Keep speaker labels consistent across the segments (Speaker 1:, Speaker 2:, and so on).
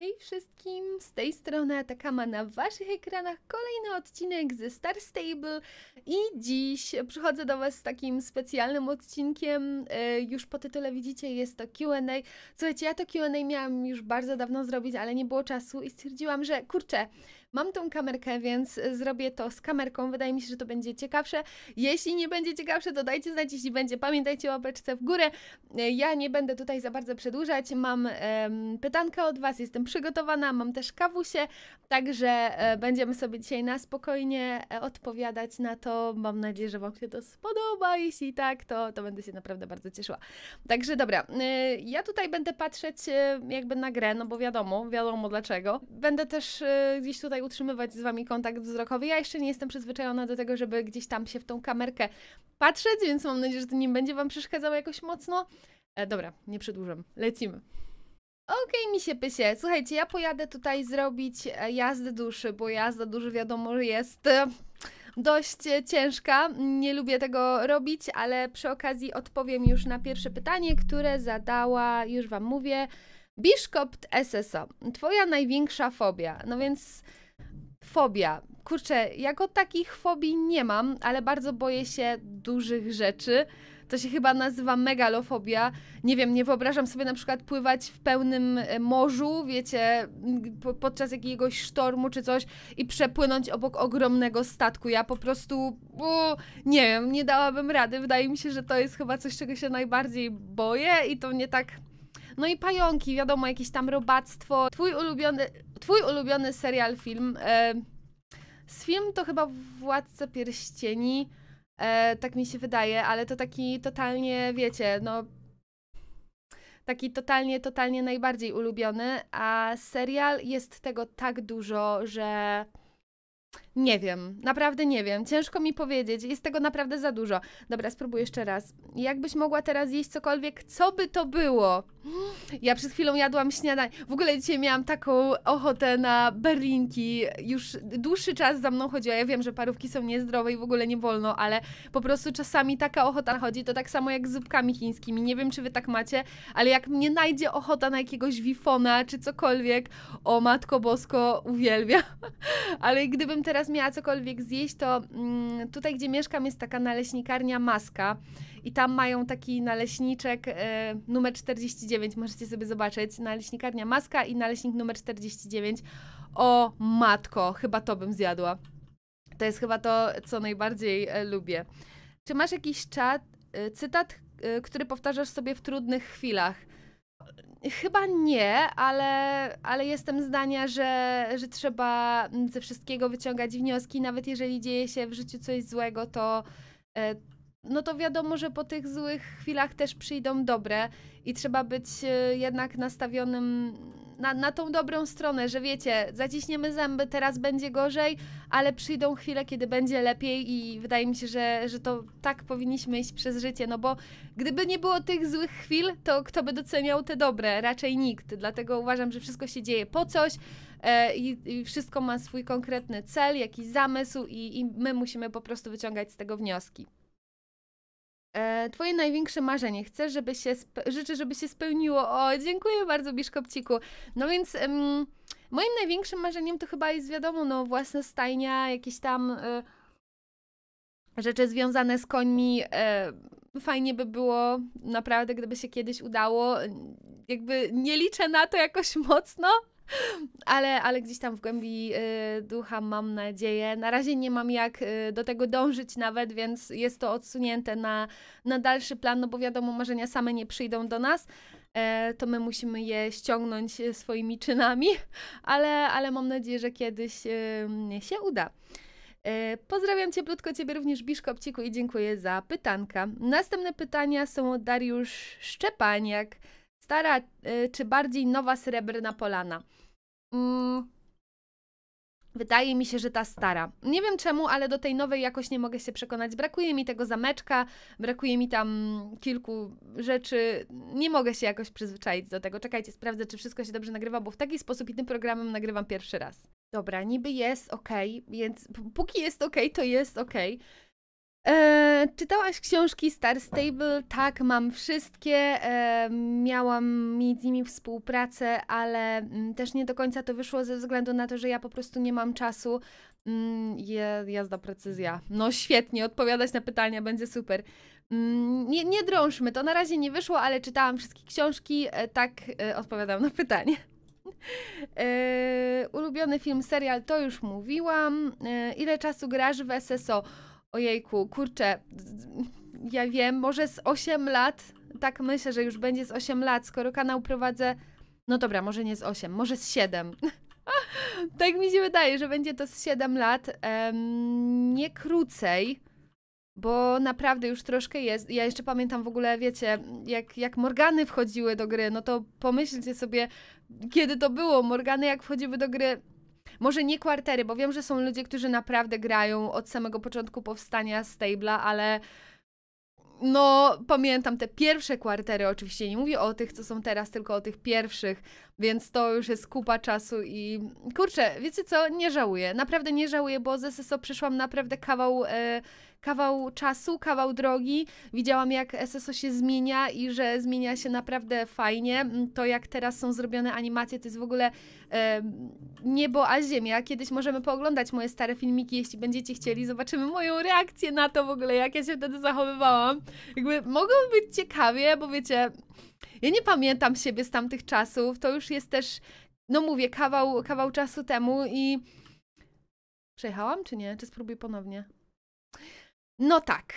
Speaker 1: Hej wszystkim, z tej strony Atakama na waszych ekranach kolejny odcinek ze Star Stable i dziś przychodzę do was z takim specjalnym odcinkiem, e, już po tytule widzicie jest to Q&A. Słuchajcie, ja to Q&A miałam już bardzo dawno zrobić, ale nie było czasu i stwierdziłam, że kurczę, Mam tą kamerkę, więc e, zrobię to z kamerką. Wydaje mi się, że to będzie ciekawsze. Jeśli nie będzie ciekawsze, to dajcie znać. Jeśli będzie, pamiętajcie o łapeczce w górę. E, ja nie będę tutaj za bardzo przedłużać. Mam um, pytanka od Was, jestem przygotowana, mam też kawusie, także e, będziemy sobie dzisiaj na spokojnie odpowiadać na to. Mam nadzieję, że Wam się to spodoba. Jeśli tak, to, to będę się naprawdę bardzo cieszyła. Także dobra, ja tutaj będę patrzeć jakby na grę, no bo wiadomo, wiadomo dlaczego. Będę też gdzieś tutaj tutaj utrzymywać z Wami kontakt wzrokowy. Ja jeszcze nie jestem przyzwyczajona do tego, żeby gdzieś tam się w tą kamerkę patrzeć, więc mam nadzieję, że to nie będzie Wam przeszkadzało jakoś mocno. E, dobra, nie przedłużam. Lecimy. Okej, okay, mi się pysie. Słuchajcie, ja pojadę tutaj zrobić e, jazdę duszy, bo jazda duszy wiadomo, że jest e, dość ciężka. Nie lubię tego robić, ale przy okazji odpowiem już na pierwsze pytanie, które zadała, już Wam mówię, Biszkopt SSO. Twoja największa fobia. No więc Fobia. Kurczę, jako takich fobii nie mam, ale bardzo boję się dużych rzeczy. To się chyba nazywa megalofobia. Nie wiem, nie wyobrażam sobie na przykład pływać w pełnym e, morzu, wiecie, podczas jakiegoś sztormu czy coś i przepłynąć obok ogromnego statku. Ja po prostu bo, nie wiem, nie dałabym rady. Wydaje mi się, że to jest chyba coś, czego się najbardziej boję i to mnie tak no i pająki, wiadomo, jakieś tam robactwo. Twój ulubiony Twój ulubiony serial, film. E, z film to chyba Władca Pierścieni, e, tak mi się wydaje, ale to taki totalnie, wiecie, no taki totalnie, totalnie najbardziej ulubiony, a serial jest tego tak dużo, że nie wiem, naprawdę nie wiem. Ciężko mi powiedzieć, jest tego naprawdę za dużo. Dobra, spróbuję jeszcze raz. Jakbyś mogła teraz jeść cokolwiek, co by to było? Ja przed chwilą jadłam śniadanie. W ogóle dzisiaj miałam taką ochotę na berlinki. Już dłuższy czas za mną chodziła. Ja wiem, że parówki są niezdrowe i w ogóle nie wolno, ale po prostu czasami taka ochota chodzi. To tak samo jak z zupkami chińskimi. Nie wiem, czy wy tak macie, ale jak mnie najdzie ochota na jakiegoś wifona czy cokolwiek, o matko bosko, uwielbiam. ale gdybym gdybym teraz miała cokolwiek zjeść, to mm, tutaj, gdzie mieszkam, jest taka naleśnikarnia Maska i tam mają taki naleśniczek y, numer 49, możecie sobie zobaczyć, naleśnikarnia Maska i naleśnik numer 49. O matko, chyba to bym zjadła. To jest chyba to, co najbardziej y, lubię. Czy masz jakiś czat, y, cytat, który powtarzasz sobie w trudnych chwilach? Chyba nie, ale, ale jestem zdania, że, że trzeba ze wszystkiego wyciągać wnioski, nawet jeżeli dzieje się w życiu coś złego, to e, no to wiadomo, że po tych złych chwilach też przyjdą dobre i trzeba być e, jednak nastawionym na, na tą dobrą stronę, że wiecie, zaciśniemy zęby, teraz będzie gorzej, ale przyjdą chwile, kiedy będzie lepiej i wydaje mi się, że, że to tak powinniśmy iść przez życie, no bo gdyby nie było tych złych chwil, to kto by doceniał te dobre? Raczej nikt, dlatego uważam, że wszystko się dzieje po coś, e, i, i, wszystko ma swój konkretny cel, jakiś zamysł, i, i my musimy po prostu wyciągać z tego wnioski. E, twoje największe marzenie. Chcę, żeby się życzę, żeby się spełniło. O, dziękuję bardzo, Biszkopciku. No więc moim największym marzeniem to chyba jest wiadomo, no własna stajnia, jakieś tam e, rzeczy związane z końmi. E, fajnie by było, naprawdę, gdyby się kiedyś udało. Jakby nie liczę na to jakoś mocno, ale, ale gdzieś tam w głębi y, ducha mam nadzieję. Na razie nie mam jak y, do tego dążyć nawet, więc jest to odsunięte na, na dalszy plan, no bo wiadomo, marzenia same nie przyjdą do nas. E, to my musimy je ściągnąć e, swoimi czynami, ale, ale mam nadzieję, że kiedyś się uda. E, pozdrawiam cieplutko Ciebie również, Biszkopciku, i dziękuję za pytanka. Następne pytania są od Dariusz Szczepaniak. Stara czy bardziej nowa srebrna polana? Mm, Wydaje mi się, że ta stara. Nie wiem czemu, ale do tej nowej jakoś nie mogę się przekonać. Brakuje mi tego zameczka, brakuje mi tam kilku rzeczy. Nie mogę się jakoś przyzwyczaić do tego. Czekajcie, sprawdzę, czy wszystko się dobrze nagrywa, bo w taki sposób i tym programem nagrywam pierwszy raz. Dobra, niby jest ok, więc póki jest ok, to jest ok. E, czytałaś książki Star Stable? Tak, mam wszystkie. E, miałam mieć z nimi współpracę, ale m, mm, też nie do końca to wyszło ze względu na to, że ja po prostu nie mam czasu. Mm, je, jazda precyzja. No świetnie, odpowiadać na pytania będzie super. Mm, nie, nie drążmy, to na razie nie wyszło, ale czytałam wszystkie książki, e, tak e, odpowiadam na pytanie. E, ulubiony film, serial, to już mówiłam. ile czasu grasz w SSO? Ojejku, kurczę, ja wiem, może z 8 lat, tak myślę, że już będzie z 8 lat, skoro kanał prowadzę, no dobra, może nie z 8, może z 7. tak mi się wydaje, że będzie to z 7 lat, um, nie krócej, bo naprawdę już troszkę jest. Ja jeszcze pamiętam w ogóle, wiecie, jak, jak Morgany wchodziły do gry, no to pomyślcie sobie, kiedy to było, Morgany jak wchodziły do gry, może nie kwartery, bo wiem, że są ludzie, którzy naprawdę grają od samego początku powstania stable'a, ale no pamiętam te pierwsze kwartery, oczywiście nie mówię o tych, co są teraz, tylko o tych pierwszych, więc to już jest kupa czasu i kurczę, wiecie co, nie żałuję. Naprawdę nie żałuję, bo ze SSO przeszłam naprawdę kawał, e, kawał czasu, kawał drogi. Widziałam jak SSO się zmienia i że zmienia się naprawdę fajnie. Mm, to jak teraz są zrobione animacje, to jest w ogóle e, niebo a ziemia. Kiedyś możemy pooglądać moje stare filmiki, jeśli będziecie chcieli. Zobaczymy moją reakcję na to w ogóle, jak ja się wtedy zachowywałam. Jakby mogą być ciekawie, bo wiecie, ja nie pamiętam siebie z tamtych czasów, to już jest też, no mówię, kawał, kawał czasu temu i... Przejechałam czy nie? Czy spróbuję ponownie? No tak.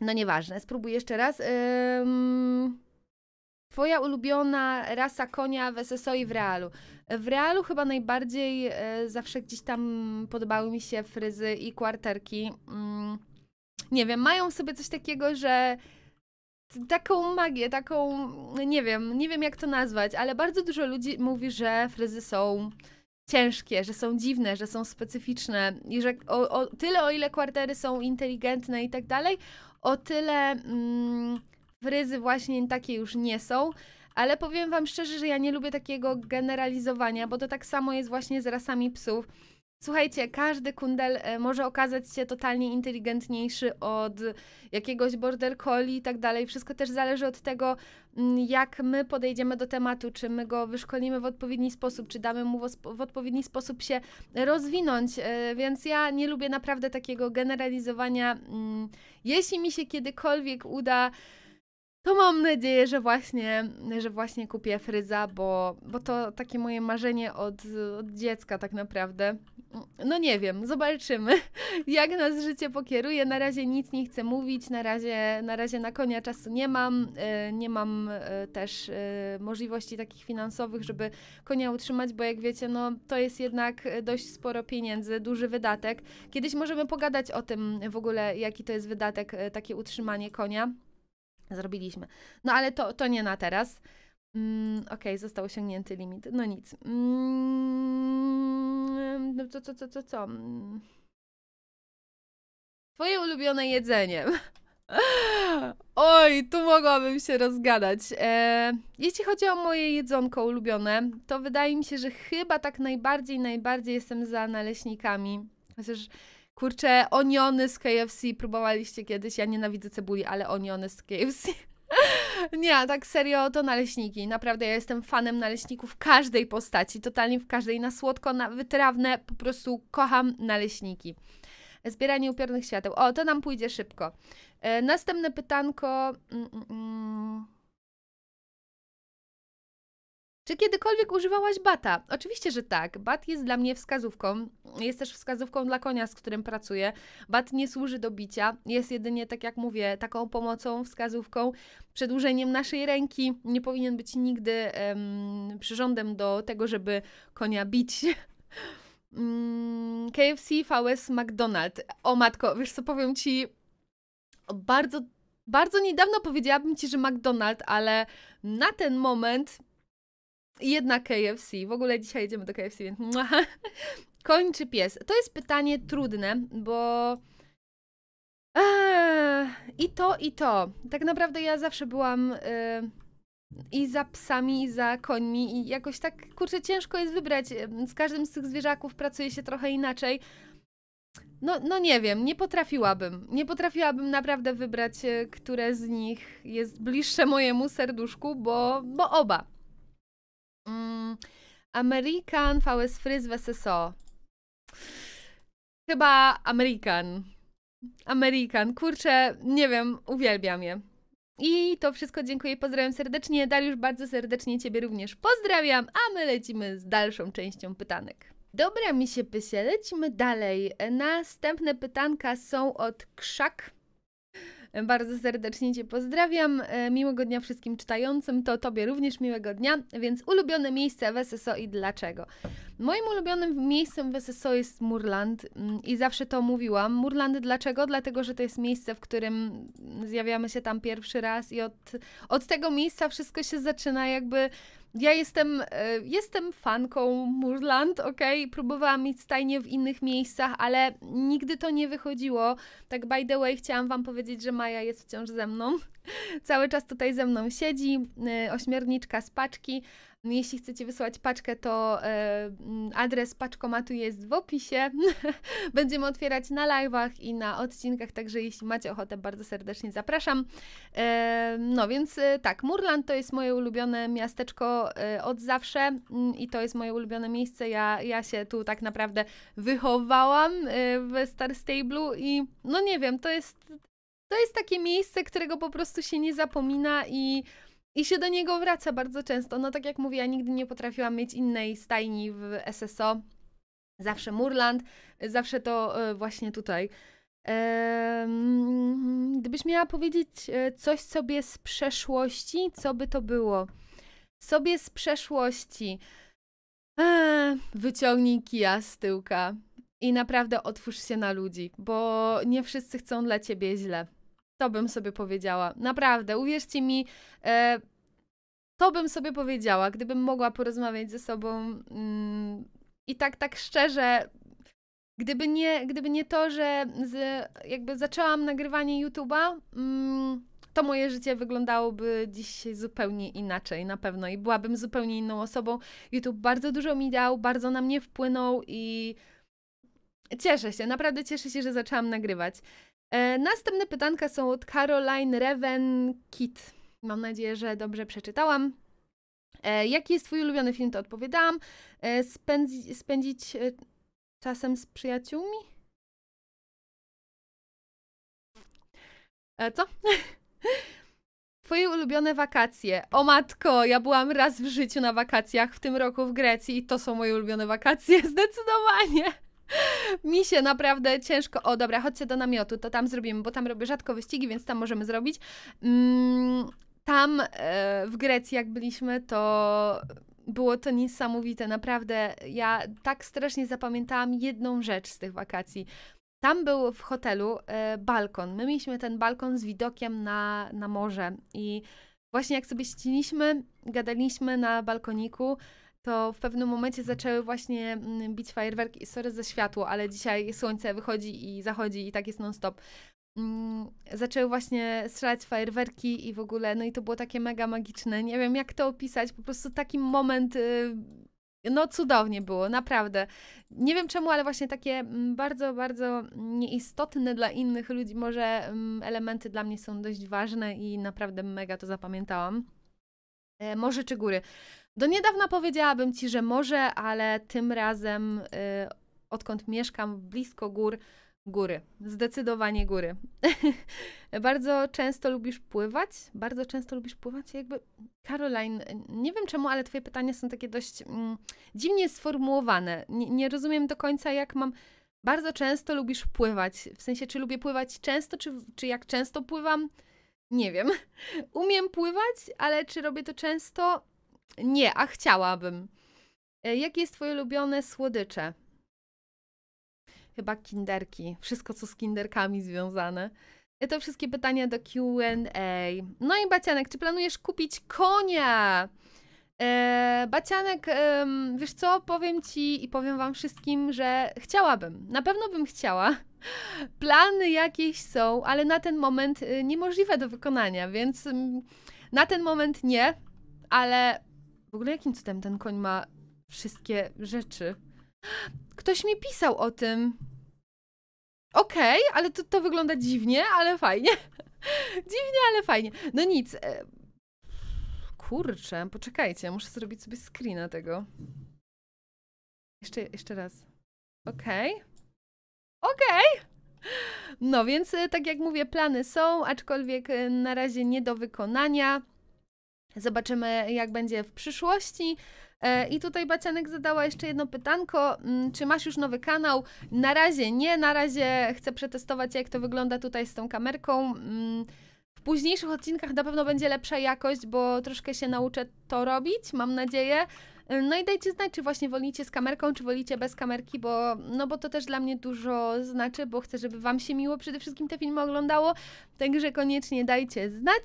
Speaker 1: No nieważne, spróbuję jeszcze raz. Ym... Twoja ulubiona rasa konia w SSO i w realu. W realu chyba najbardziej y, zawsze gdzieś tam podobały mi się fryzy i kwarterki. Ym... Mm, nie wiem, mają w sobie coś takiego, że taką magię, taką, nie wiem, nie wiem jak to nazwać, ale bardzo dużo ludzi mówi, że fryzy są ciężkie, że są dziwne, że są specyficzne i że o, o tyle o ile kwartery są inteligentne i tak dalej, o tyle mm, fryzy właśnie takie już nie są. Ale powiem Wam szczerze, że ja nie lubię takiego generalizowania, bo to tak samo jest właśnie z rasami psów. Słuchajcie, każdy kundel e, może okazać się totalnie inteligentniejszy od jakiegoś border collie i tak dalej. Wszystko też zależy od tego, mm, jak my podejdziemy do tematu, czy my go wyszkolimy w odpowiedni sposób, czy damy mu w odpowiedni sposób się rozwinąć. E, więc ja nie lubię naprawdę takiego generalizowania. Mm, jeśli mi się kiedykolwiek uda to mam nadzieję, że właśnie, że właśnie kupię fryza, bo, bo to takie moje marzenie od, od dziecka tak naprawdę. No nie wiem, zobaczymy, jak nas życie pokieruje. Na razie nic nie chcę mówić, na razie na, razie na konia czasu nie mam. E, nie mam e, też e, możliwości takich finansowych, żeby konia utrzymać, bo jak wiecie, no to jest jednak dość sporo pieniędzy, duży wydatek. Kiedyś możemy pogadać o tym w ogóle, jaki to jest wydatek, takie utrzymanie konia zrobiliśmy. No ale to, to nie na teraz. Mm, Okej, okay, został osiągnięty limit. No nic. Mm, no co, co, co, co, co? Mm. Twoje ulubione jedzenie. Oj, tu mogłabym się rozgadać. E, jeśli chodzi o moje jedzonko ulubione, to wydaje mi się, że chyba tak najbardziej, najbardziej jestem za naleśnikami. Chociaż Kurczę, oniony z KFC próbowaliście kiedyś. Ja nienawidzę cebuli, ale oniony z KFC. Nie, tak serio, to naleśniki. Naprawdę ja jestem fanem naleśników w każdej postaci, totalnie w każdej, na słodko, na wytrawne, po prostu kocham naleśniki. Zbieranie upiornych świateł. O, to nam pójdzie szybko. E, następne pytanko. Mm, mm, mm. Czy kiedykolwiek używałaś bata? Oczywiście, że tak. Bat jest dla mnie wskazówką. Jest też wskazówką dla konia, z którym pracuję. Bat nie służy do bicia. Jest jedynie, tak jak mówię, taką pomocą, wskazówką, przedłużeniem naszej ręki. Nie powinien być nigdy przyrządem do tego, żeby konia bić. Mm, KFC, VS, McDonald's. O matko, wiesz co, powiem Ci, bardzo, bardzo niedawno powiedziałabym Ci, że McDonald's, ale na ten moment Jedna KFC. W ogóle dzisiaj jedziemy do KFC, więc. Kończy pies. To jest pytanie trudne, bo. Eee, I to, i to. Tak naprawdę ja zawsze byłam y, i za psami, i za końmi, i jakoś tak, kurczę, ciężko jest wybrać. Z każdym z tych zwierzaków pracuje się trochę inaczej. No, no nie wiem, nie potrafiłabym. Nie potrafiłabym naprawdę wybrać, y, które z nich jest bliższe mojemu serduszku, bo, bo oba. Mm, American VS Frizz vs. SO. Chyba American. American. Kurczę, nie wiem, uwielbiam je. I to wszystko dziękuję, pozdrawiam serdecznie. Dariusz, bardzo serdecznie Ciebie również pozdrawiam, a my lecimy z dalszą częścią pytanek. Dobra mi się pysie, lecimy dalej. E, następne pytanka są od Krzak. Bardzo serdecznie Cię pozdrawiam. E, miłego dnia wszystkim czytającym, to Tobie również miłego dnia. Więc ulubione miejsce w SSO i dlaczego? Moim ulubionym miejscem w SSO jest Murland mm, i zawsze to mówiłam. Murland dlaczego? Dlatego, że to jest miejsce, w którym zjawiamy się tam pierwszy raz i od, od tego miejsca wszystko się zaczyna jakby ja jestem, e, jestem fanką Murland, ok? Próbowałam mieć stajnie w innych miejscach, ale nigdy to nie wychodziło. Tak by the way chciałam Wam powiedzieć, że Maja jest wciąż ze mną. Cały czas tutaj ze mną siedzi, e, ośmierniczka z paczki. No, jeśli chcecie wysłać paczkę, to e, adres paczkomatu jest w opisie. Będziemy otwierać na live'ach i na odcinkach, także jeśli macie ochotę, bardzo serdecznie zapraszam. E, no więc e, tak, Murland to jest moje ulubione miasteczko od zawsze mm, i to jest moje ulubione miejsce. Ja, ja się tu tak naprawdę wychowałam w Star Stable'u i no nie wiem, to jest, to jest takie miejsce, którego po prostu się nie zapomina i i się do niego wraca bardzo często. No tak jak mówię, ja nigdy nie potrafiłam mieć innej stajni w SSO. Zawsze Murland, zawsze to e, właśnie tutaj. Gdybyś miała powiedzieć e, coś sobie z przeszłości, co by to było? Sobie z przeszłości. E, wyciągnij kija z tyłka i naprawdę otwórz się na ludzi, bo nie wszyscy chcą dla ciebie źle to bym sobie powiedziała. Naprawdę, uwierzcie mi, e, to bym sobie powiedziała, gdybym mogła porozmawiać ze sobą mm, i tak, tak szczerze. Gdyby nie, gdyby nie to, że z, jakby zaczęłam nagrywanie YouTube'a, mm, to moje życie wyglądałoby dzisiaj zupełnie inaczej na pewno i byłabym zupełnie inną osobą. YouTube bardzo dużo mi dał, bardzo na mnie wpłynął i cieszę się, naprawdę cieszę się, że zaczęłam nagrywać. E, następne pytanka są od Caroline Reven-Kit. Mam nadzieję, że dobrze przeczytałam. E, jaki jest Twój ulubiony film? To odpowiadałam. E, spędzi, spędzić czasem z przyjaciółmi? co? Twoje ulubione wakacje. O matko, ja byłam raz w życiu na wakacjach w tym roku w Grecji i to są moje ulubione wakacje, zdecydowanie mi się naprawdę ciężko. O, dobra, chodźcie do namiotu, to tam zrobimy, bo tam robię rzadko wyścigi, więc tam możemy zrobić. Mm, tam e, w Grecji, jak byliśmy, to było to niesamowite, naprawdę. Ja tak strasznie zapamiętałam jedną rzecz z tych wakacji. Tam był w hotelu e, balkon. My mieliśmy ten balkon z widokiem na, na morze i właśnie jak sobie ściliśmy, gadaliśmy na balkoniku, to w pewnym momencie zaczęły właśnie mm, bić fajerwerki i sorry za światło, ale dzisiaj słońce wychodzi i zachodzi i tak jest non-stop. Mm, zaczęły właśnie strzelać fajerwerki i w ogóle, no i to było takie mega magiczne. Nie wiem, jak to opisać, po prostu taki moment y, no cudownie było, naprawdę. Nie wiem czemu, ale właśnie takie mm, bardzo, bardzo nieistotne dla innych ludzi może elementy dla mnie są dość ważne i naprawdę mega to zapamiętałam. E, morze czy góry? Do niedawna powiedziałabym ci, że może, ale tym razem, y, odkąd mieszkam blisko gór, góry. Zdecydowanie góry. bardzo często lubisz pływać? Bardzo często lubisz pływać? Jakby, Caroline, nie wiem czemu, ale Twoje pytania są takie dość mm, dziwnie sformułowane. Nie, nie rozumiem do końca, jak mam. Bardzo często lubisz pływać. W sensie, czy lubię pływać często, czy, czy jak często pływam? Nie wiem. Umiem pływać, ale czy robię to często? Nie, a chciałabym. E, jakie jest twoje ulubione słodycze? Chyba kinderki. Wszystko, co z kinderkami związane. E, to wszystkie pytania do Q&A. No i Bacianek, czy planujesz kupić konia? Eee, Bacianek, wiesz co, powiem ci i powiem wam wszystkim, że chciałabym, na pewno bym chciała. Plany jakieś są, ale na ten moment y, niemożliwe do wykonania, więc mm, na ten moment nie, ale w ogóle jakim cudem ten koń ma wszystkie rzeczy? Ktoś mi pisał o tym. Okej, okay, ale to, to wygląda dziwnie, ale fajnie. dziwnie, ale fajnie. No nic. E, kurczę, poczekajcie, muszę zrobić sobie screena tego. Jeszcze, jeszcze raz. Okej. Okay. Okej! Okay. No więc, e, tak jak mówię, plany są, aczkolwiek e, na razie nie do wykonania. Zobaczymy, jak będzie w przyszłości. E, I tutaj Bacianek zadała jeszcze jedno pytanko. Mm, czy masz już nowy kanał? Na razie nie, na razie chcę przetestować, jak to wygląda tutaj z tą kamerką. Mm, w późniejszych odcinkach na pewno będzie lepsza jakość, bo troszkę się nauczę to robić, mam nadzieję. E, no i dajcie znać, czy właśnie wolicie z kamerką, czy wolicie bez kamerki, bo, no bo to też dla mnie dużo znaczy, bo chcę, żeby Wam się miło przede wszystkim te filmy oglądało, także koniecznie dajcie znać.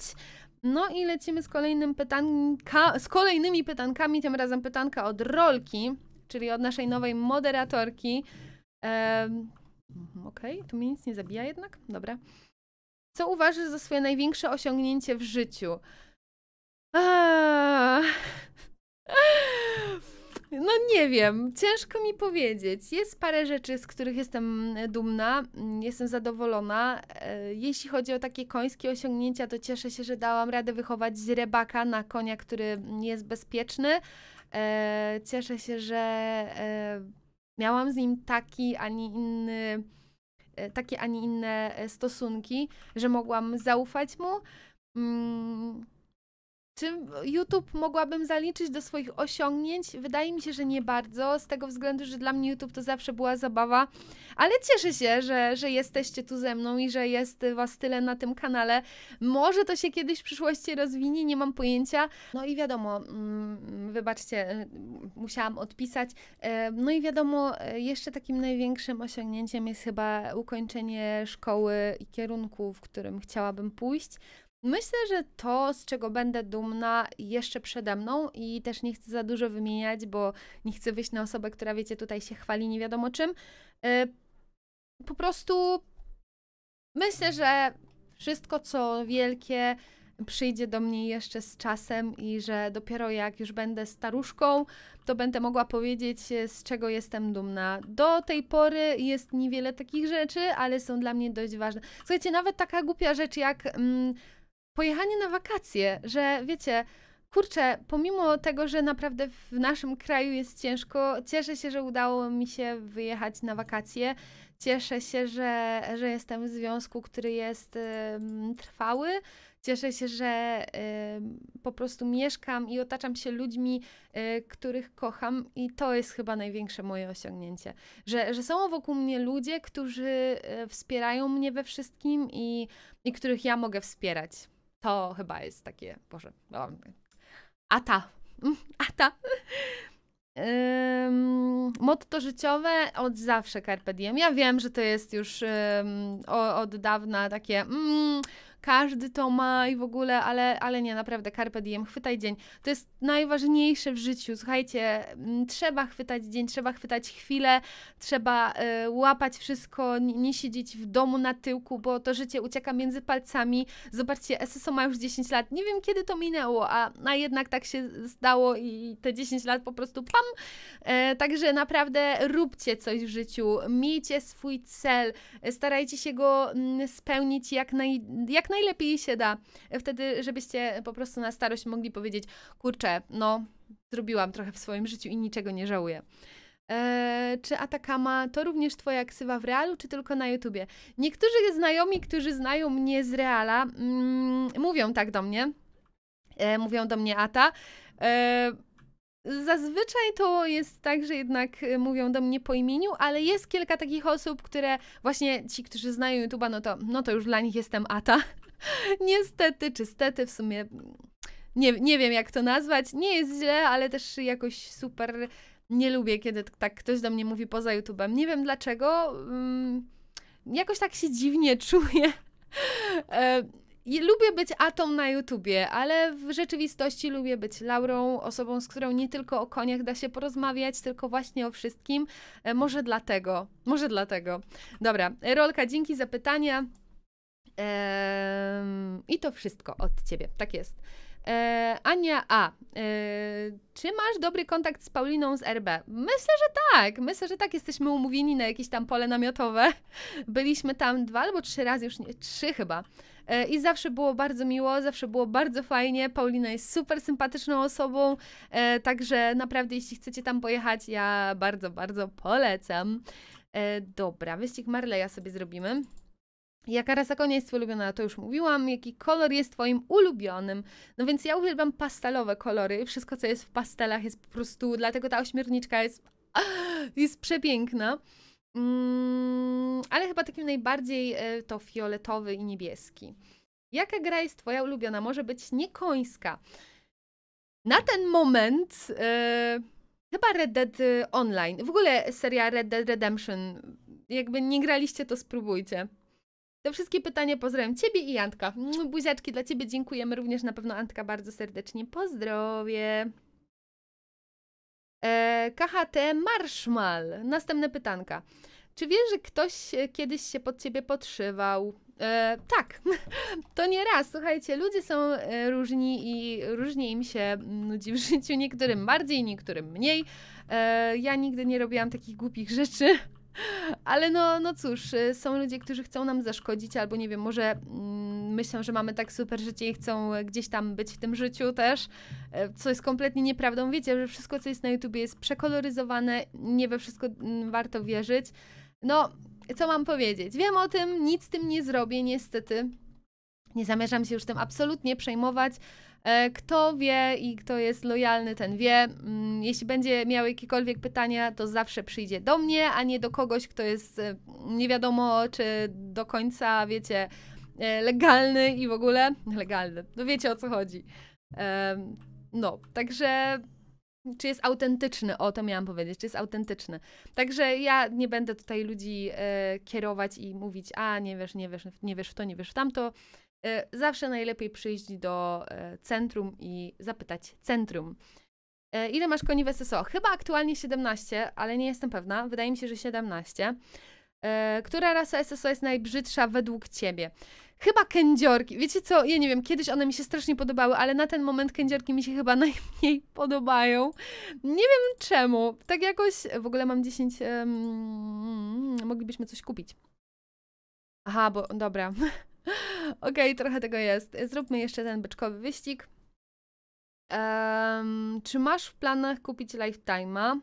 Speaker 1: No i lecimy z, kolejnym pytanka, z kolejnymi pytankami, tym razem pytanka od Rolki, czyli od naszej nowej moderatorki. Ehm, Okej, okay, mi nic nie zabija jednak? Dobra. Co uważasz za swoje największe osiągnięcie w życiu? Eee... No nie wiem, ciężko mi powiedzieć. Jest parę rzeczy, z których jestem dumna, mm, jestem zadowolona. E, jeśli chodzi o takie końskie osiągnięcia, to cieszę się, że dałam radę wychować rebaka na konia, który jest bezpieczny. E, cieszę się, że e, miałam z nim taki, a nie inny takie, a nie inne stosunki, że mogłam zaufać mu. Mm, czy YouTube mogłabym zaliczyć do swoich osiągnięć? Wydaje mi się, że nie bardzo, z tego względu, że dla mnie YouTube to zawsze była zabawa, ale cieszę się, że, że jesteście tu ze mną i że jest Was tyle na tym kanale. Może to się kiedyś w przyszłości rozwinie, nie mam pojęcia. No i wiadomo, mm, wybaczcie, e, musiałam odpisać. E, no i wiadomo, e, jeszcze takim największym osiągnięciem jest chyba ukończenie szkoły i kierunku, w którym chciałabym pójść. Myślę, że to, z czego będę dumna, jeszcze przede mną i też nie chcę za dużo wymieniać, bo nie chcę wyjść na osobę, która wiecie, tutaj się chwali nie wiadomo czym. Y, po prostu myślę, że wszystko, co wielkie, przyjdzie do mnie jeszcze z czasem i że dopiero jak już będę staruszką, to będę mogła powiedzieć, y, z czego jestem dumna. Do tej pory jest niewiele takich rzeczy, ale są dla mnie dość ważne. Słuchajcie, nawet taka głupia rzecz jak mm, pojechanie na wakacje, że wiecie, kurczę, pomimo tego, że naprawdę w naszym kraju jest ciężko, cieszę się, że udało mi się wyjechać na wakacje. Cieszę się, że, że jestem w związku, który jest y, trwały. Cieszę się, że y, po prostu mieszkam i otaczam się ludźmi, y, których kocham, i to jest chyba największe moje osiągnięcie. Że, że są wokół mnie ludzie, którzy e, wspierają mnie we wszystkim i, i których ja mogę wspierać. To chyba jest takie, Boże, no, ata, mm, ata. Um, motto życiowe od zawsze Carpe Diem. Ja wiem, że to jest już um, od dawna takie mm, każdy to ma i w ogóle, ale, ale nie, naprawdę, carpe diem, chwytaj dzień. To jest najważniejsze w życiu, słuchajcie, mm, trzeba chwytać dzień, trzeba chwytać chwilę, trzeba y, łapać wszystko, nie, nie siedzieć w domu na tyłku, bo to życie ucieka między palcami. Zobaczcie, SSO ma już 10 lat, nie wiem kiedy to minęło, a, a jednak tak się stało i te 10 lat po prostu pam. E, także naprawdę róbcie coś w życiu, miejcie swój cel, starajcie się go mm, spełnić jak, naj, jak naj najlepiej się da. Wtedy, żebyście po prostu na starość mogli powiedzieć, kurczę, no zrobiłam trochę w swoim życiu i niczego nie żałuję. Eee, czy Atakama to również twoja ksywa w realu, czy tylko na YouTubie? Niektórzy znajomi, którzy znają mnie z reala, mm, mówią tak do mnie. E, mówią do mnie Ata. E, zazwyczaj to jest tak, że jednak e, mówią do mnie po imieniu, ale jest kilka takich osób, które właśnie ci, którzy znają YouTube'a, no to, no to już dla nich jestem Ata. Niestety, czy stety w sumie mm, nie, nie wiem jak to nazwać. Nie jest źle, ale też jakoś super nie lubię, kiedy tak ktoś do mnie mówi poza YouTube'em. Nie wiem dlaczego. Um, jakoś tak się dziwnie czuję. E, lubię być Atom na YouTubie, ale w rzeczywistości lubię być Laurą, osobą, z którą nie tylko o koniach da się porozmawiać, tylko właśnie o wszystkim. E, może dlatego, może dlatego. Dobra, Rolka, dzięki za pytania. Ehm, I to wszystko od ciebie, tak jest. E, Ania A. E, czy masz dobry kontakt z Pauliną z RB? Myślę, że tak. Myślę, że tak. Jesteśmy umówieni na jakieś tam pole namiotowe. Byliśmy tam dwa albo trzy razy, już nie, trzy chyba. E, I zawsze było bardzo miło, zawsze było bardzo fajnie. Paulina jest super sympatyczną osobą, e, także naprawdę, jeśli chcecie tam pojechać, ja bardzo, bardzo polecam. E, dobra, wyścig Marleya sobie zrobimy. Jaka rasa konia jest Twoja ulubiona, to już mówiłam. Jaki kolor jest Twoim ulubionym? No więc ja uwielbiam pastelowe kolory. Wszystko, co jest w pastelach, jest po prostu. Dlatego ta ośmiorniczka jest, jest przepiękna. Mm, ale chyba takim najbardziej e, to fioletowy i niebieski. Jaka gra jest Twoja ulubiona? Może być niekońska. Na ten moment yy, chyba Red Dead e, Online. W ogóle seria Red Dead Redemption. Jakby nie graliście, to spróbujcie. Te wszystkie pytania pozdrawiam Ciebie i Antka. Buziaczki dla Ciebie dziękujemy również na pewno Antka bardzo serdecznie. Pozdrowie. E, KHT Marshmal. Następne pytanka. Czy wiesz, że ktoś e, kiedyś się pod ciebie podszywał? E, tak, to nie raz. Słuchajcie, ludzie są e, różni i różnie im się mm, nudzi w życiu. Niektórym bardziej, niektórym mniej. E, ja nigdy nie robiłam takich głupich rzeczy. Ale no, no cóż, y, są ludzie, którzy chcą nam zaszkodzić, albo nie wiem, może mm, myślą, że mamy tak super życie i chcą e, gdzieś tam być w tym życiu też, e, co jest kompletnie nieprawdą. Wiecie, że wszystko, co jest na YouTubie, jest przekoloryzowane, nie we wszystko mm, warto wierzyć. No, co mam powiedzieć? Wiem o tym, nic z tym nie zrobię, niestety. Nie zamierzam się już tym absolutnie przejmować. E, kto wie i kto jest lojalny, ten wie. Mm, jeśli będzie miał jakiekolwiek pytania, to zawsze przyjdzie do mnie, a nie do kogoś, kto jest e, nie wiadomo, czy do końca, wiecie, e, legalny i w ogóle legalny. No wiecie o co chodzi. No, także czy jest autentyczny, o to miałam powiedzieć, czy jest autentyczny. Także ja nie będę tutaj ludzi kierować i mówić, a nie wiesz, nie wiesz, nie wiesz w to, nie wiesz w tamto. E, zawsze najlepiej przyjść do e, centrum i zapytać centrum. E, ile masz koni w SSO? Chyba aktualnie 17, ale nie jestem pewna. Wydaje mi się, że 17. Która rasa SSO jest najbrzydsza według ciebie? Chyba kędziorki. Wiecie co? Ja nie wiem, kiedyś one mi się strasznie podobały, ale na ten moment kędziorki mi się chyba najmniej podobają. Nie wiem czemu. Tak jakoś. W ogóle mam 10. Um, mm, mm, mm, moglibyśmy coś kupić. Aha, bo dobra. Okej, okay, trochę tego jest. Zróbmy jeszcze ten beczkowy wyścig. Um, czy masz w planach kupić Lifetime'a?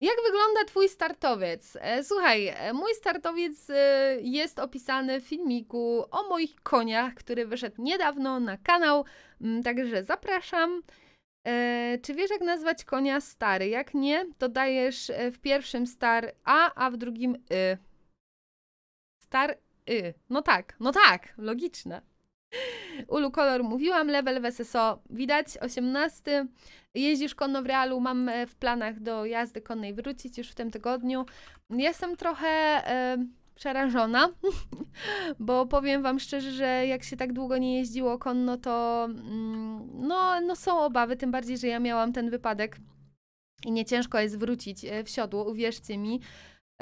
Speaker 1: Jak wygląda Twój startowiec? E, słuchaj, e, mój startowiec e, jest opisany w filmiku o moich koniach, który wyszedł niedawno na kanał, mm, także zapraszam. Czy wiesz, jak nazwać konia stary? Jak nie, to dajesz w pierwszym star A, a w drugim Y. Star Y. No tak, no tak, logiczne. Ulu Kolor mówiłam, level w SSO widać, 18. Jeździsz konno w realu, mam e, w planach do jazdy konnej wrócić już w tym tygodniu. Jestem trochę y, przerażona, bo powiem Wam szczerze, że jak się tak długo nie jeździło konno, to mm, no, no są obawy, tym bardziej, że ja miałam ten wypadek i nie ciężko jest wrócić e, w siodło, uwierzcie mi.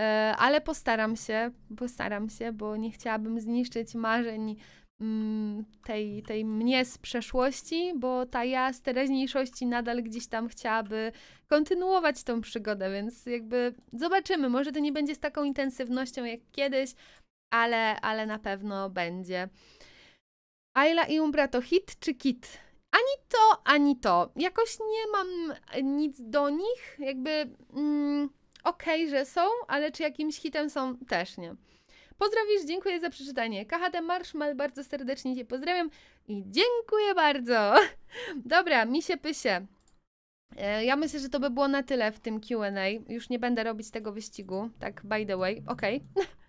Speaker 1: E, ale postaram się, postaram się, bo nie chciałabym zniszczyć marzeń mm, tej, tej mnie z przeszłości, bo ta ja z teraźniejszości nadal gdzieś tam chciałaby kontynuować tą przygodę, więc jakby zobaczymy, może to nie będzie z taką intensywnością jak kiedyś, ale, ale na pewno będzie. Ayla i Umbra to hit czy kit? Ani to, ani to. Jakoś nie mam e, nic do nich, jakby... Mm, okej, okay, że są, ale czy jakimś hitem są, też nie. Pozdrowisz, dziękuję za przeczytanie. KHD Marshmal, bardzo serdecznie Cię pozdrawiam i dziękuję bardzo. Dobra, mi się pysie. E, ja myślę, że to by było na tyle w tym QA. Już nie będę robić tego wyścigu, tak by the way. Okej. Okay.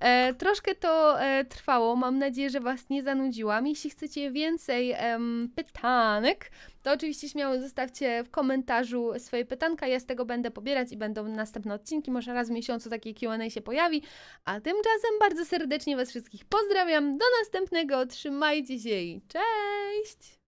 Speaker 1: E, troszkę to e, trwało. Mam nadzieję, że Was nie zanudziłam. Jeśli chcecie więcej em, pytanek, to oczywiście śmiało zostawcie w komentarzu swoje pytanka. Ja z tego będę pobierać i będą następne odcinki. Może raz w miesiącu takie QA się pojawi. A tymczasem bardzo serdecznie Was wszystkich pozdrawiam. Do następnego. Trzymajcie się i cześć!